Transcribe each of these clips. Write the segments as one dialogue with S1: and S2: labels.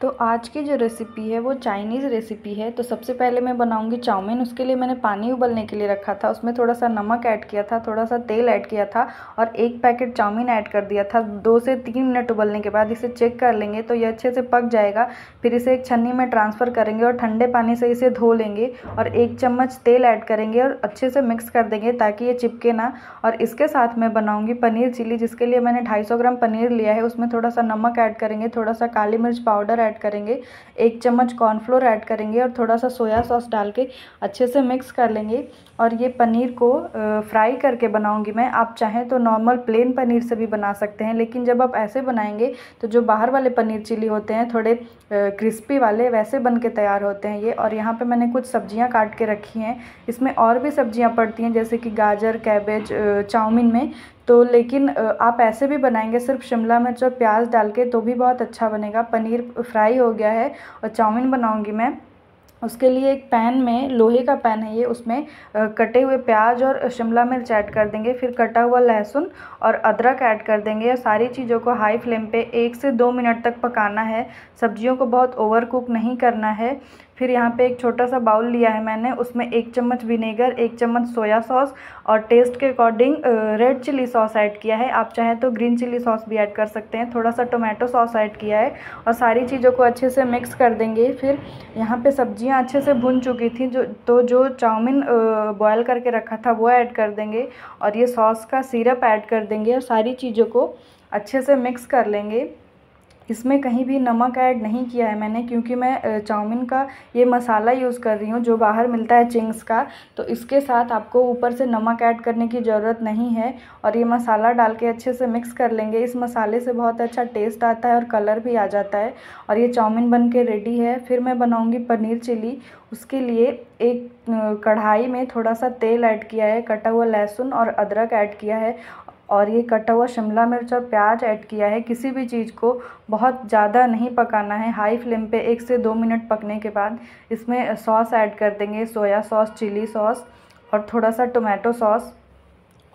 S1: तो आज की जो रेसिपी है वो चाइनीज़ रेसिपी है तो सबसे पहले मैं बनाऊंगी चाउमीन उसके लिए मैंने पानी उबलने के लिए रखा था उसमें थोड़ा सा नमक ऐड किया था थोड़ा सा तेल ऐड किया था और एक पैकेट चाउमीन ऐड कर दिया था दो से तीन मिनट उबलने के बाद इसे चेक कर लेंगे तो ये अच्छे से पक जाएगा फिर इसे एक छन्नी में ट्रांसफ़र करेंगे और ठंडे पानी से इसे धो लेंगे और एक चम्मच तेल ऐड करेंगे और अच्छे से मिक्स कर देंगे ताकि ये चिपके ना और इसके साथ मैं बनाऊँगी पनीर चिली जिसके लिए मैंने ढाई ग्राम पनीर लिया है उसमें थोड़ा सा नमक ऐड करेंगे थोड़ा सा काली मिर्च पाउडर ऐड करेंगे एक चम्मच कॉर्नफ्लोर ऐड करेंगे और थोड़ा सा सोया सॉस डाल के अच्छे से मिक्स कर लेंगे और ये पनीर को फ्राई करके बनाऊंगी मैं आप चाहें तो नॉर्मल प्लेन पनीर से भी बना सकते हैं लेकिन जब आप ऐसे बनाएंगे तो जो बाहर वाले पनीर चिली होते हैं थोड़े क्रिस्पी वाले वैसे बन के तैयार होते हैं ये और यहाँ पे मैंने कुछ सब्जियाँ काट के रखी हैं इसमें और भी सब्जियाँ पड़ती हैं जैसे कि गाजर कैबेज चाउमिन में तो लेकिन आप ऐसे भी बनाएंगे सिर्फ शिमला मिर्च और प्याज डाल के तो भी बहुत अच्छा बनेगा पनीर फ्राई हो गया है और चाउमीन बनाऊँगी मैं उसके लिए एक पैन में लोहे का पैन है ये उसमें कटे हुए प्याज और शिमला मिर्च ऐड कर देंगे फिर कटा हुआ लहसुन और अदरक ऐड कर देंगे और सारी चीज़ों को हाई फ्लेम पे एक से दो मिनट तक पकाना है सब्जियों को बहुत ओवर कुक नहीं करना है फिर यहाँ पे एक छोटा सा बाउल लिया है मैंने उसमें एक चम्मच विनेगर एक चम्मच सोया सॉस और टेस्ट के according red chilli sauce add किया है आप चाहें तो ग्रीन चिली सॉस भी ऐड कर सकते हैं थोड़ा सा टोमेटो सॉस ऐड किया है और सारी चीज़ों को अच्छे से मिक्स कर देंगे फिर यहाँ पर सब्जियाँ अच्छे से भुन चुकी थी जो तो जो चाउमीन बॉयल करके रखा था वो ऐड कर देंगे और ये सॉस का सिरप ऐड कर देंगे और सारी चीज़ों को अच्छे से मिक्स कर लेंगे इसमें कहीं भी नमक ऐड नहीं किया है मैंने क्योंकि मैं चाउमीन का ये मसाला यूज़ कर रही हूँ जो बाहर मिलता है चिंग्स का तो इसके साथ आपको ऊपर से नमक ऐड करने की ज़रूरत नहीं है और ये मसाला डाल के अच्छे से मिक्स कर लेंगे इस मसाले से बहुत अच्छा टेस्ट आता है और कलर भी आ जाता है और ये चाउमीन बन के रेडी है फिर मैं बनाऊँगी पनीर चिली उसके लिए एक कढ़ाई में थोड़ा सा तेल ऐड किया है कटा हुआ लहसुन और अदरक ऐड किया है और ये कटा हुआ शिमला मिर्च और प्याज ऐड किया है किसी भी चीज़ को बहुत ज़्यादा नहीं पकाना है हाई फ्लेम पे एक से दो मिनट पकने के बाद इसमें सॉस ऐड कर देंगे सोया सॉस चिली सॉस और थोड़ा सा टोमेटो सॉस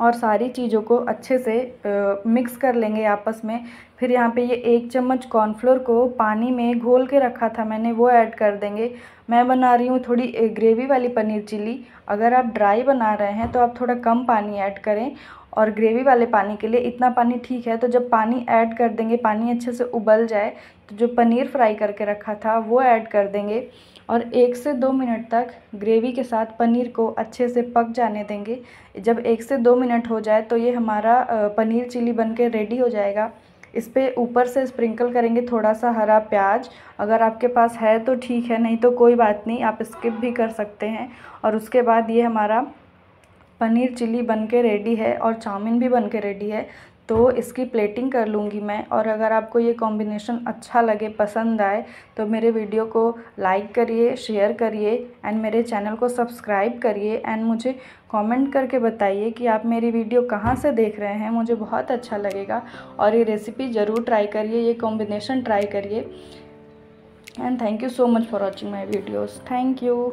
S1: और सारी चीज़ों को अच्छे से आ, मिक्स कर लेंगे आपस में फिर यहाँ पे ये एक चम्मच कॉर्नफ्लोर को पानी में घोल के रखा था मैंने वो ऐड कर देंगे मैं बना रही हूँ थोड़ी ग्रेवी वाली पनीर चिली अगर आप ड्राई बना रहे हैं तो आप थोड़ा कम पानी ऐड करें और ग्रेवी वाले पानी के लिए इतना पानी ठीक है तो जब पानी ऐड कर देंगे पानी अच्छे से उबल जाए तो जो पनीर फ्राई करके रखा था वो ऐड कर देंगे और एक से दो मिनट तक ग्रेवी के साथ पनीर को अच्छे से पक जाने देंगे जब एक से दो मिनट हो जाए तो ये हमारा पनीर चिली बन के रेडी हो जाएगा इस पर ऊपर से स्प्रिंकल करेंगे थोड़ा सा हरा प्याज अगर आपके पास है तो ठीक है नहीं तो कोई बात नहीं आप स्किप भी कर सकते हैं और उसके बाद ये हमारा पनीर चिल्ली बन के रेडी है और चाउमीन भी बन के रेडी है तो इसकी प्लेटिंग कर लूँगी मैं और अगर आपको ये कॉम्बिनेशन अच्छा लगे पसंद आए तो मेरे वीडियो को लाइक करिए शेयर करिए एंड मेरे चैनल को सब्सक्राइब करिए एंड मुझे कमेंट करके बताइए कि आप मेरी वीडियो कहाँ से देख रहे हैं मुझे बहुत अच्छा लगेगा और ये रेसिपी ज़रूर ट्राई करिए ये कॉम्बिनेशन ट्राई करिए and thank you so much for watching my videos thank you